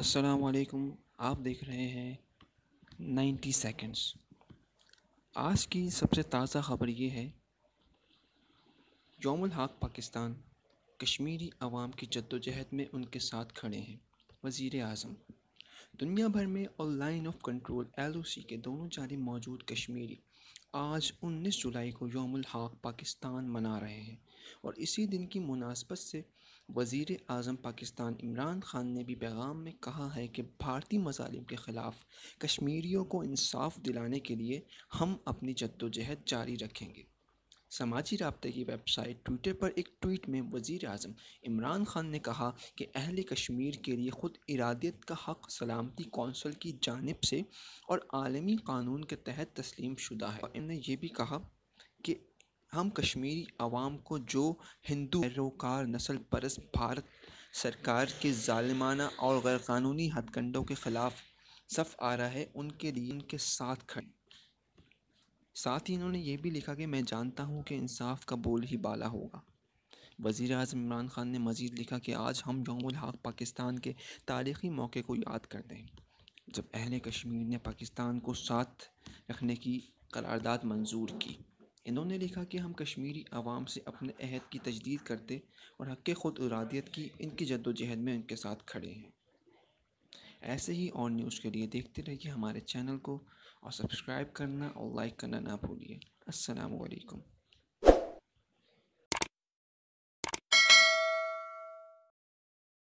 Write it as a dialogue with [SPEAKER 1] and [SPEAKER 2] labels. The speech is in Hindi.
[SPEAKER 1] असलकुम आप देख रहे हैं 90 सेकंड्स आज की सबसे ताज़ा ख़बर ये है यौम हाक पाकिस्तान कश्मीरी आवाम की जद्दोजहद में उनके साथ खड़े हैं वज़ी अजम दुनिया भर में और लाइन ऑफ कंट्रोल एल के दोनों जानब मौजूद कश्मीरी आज 19 जुलाई को यौम हाक पाकिस्तान मना रहे हैं और इसी दिन की मुनासबत से वजीर अजम पाकिस्तान इमरान ख़ान ने भी पैगाम में कहा है कि भारतीय मजालिम के ख़िलाफ़ कश्मीरियों को इंसाफ दिलाने के लिए हम अपनी जद्दोजहद जारी रखेंगे समाजी रबते की वेबसाइट ट्विटर पर एक ट्वीट में वज़ी अजम इमरान ख़ान ने कहा कि अहल कश्मीर के लिए ख़ुद इरादियत का हक़ सलामती कौंसल की जानब से और आलमी क़ानून के तहत तस्लीम शुदा है और इन्होंने ये भी कहा कि हम कश्मीरी आवाम को जो हिंदू पैरोकार नस्ल परस भारत सरकार के ालिमाना और गैरकानूनी हथकंडों के ख़िलाफ़ सफ़ आ रहा है उनके लिए उनके साथ खड़े साथ ही इन्होंने ये भी लिखा कि मैं जानता हूँ कि इंसाफ का बोल ही बाला होगा वज़ी अजम इमरान ख़ान ने मज़ीद लिखा कि आज हम यमुल हक पाकिस्तान के तारीख़ी मौके को याद कर दें जब अहल कश्मीर ने पाकिस्तान को साथ रखने की करारदाद मंजूर की इन्होंने लिखा कि हम कश्मीरी आवाम से अपने अहद की तजदीद करते और हक़ खुद इरादियत की इनकी जद्दोजहद में उनके साथ खड़े हैं ऐसे ही और न्यूज़ के लिए देखते रहिए हमारे चैनल को और सब्सक्राइब करना और लाइक करना ना भूलिए असलकम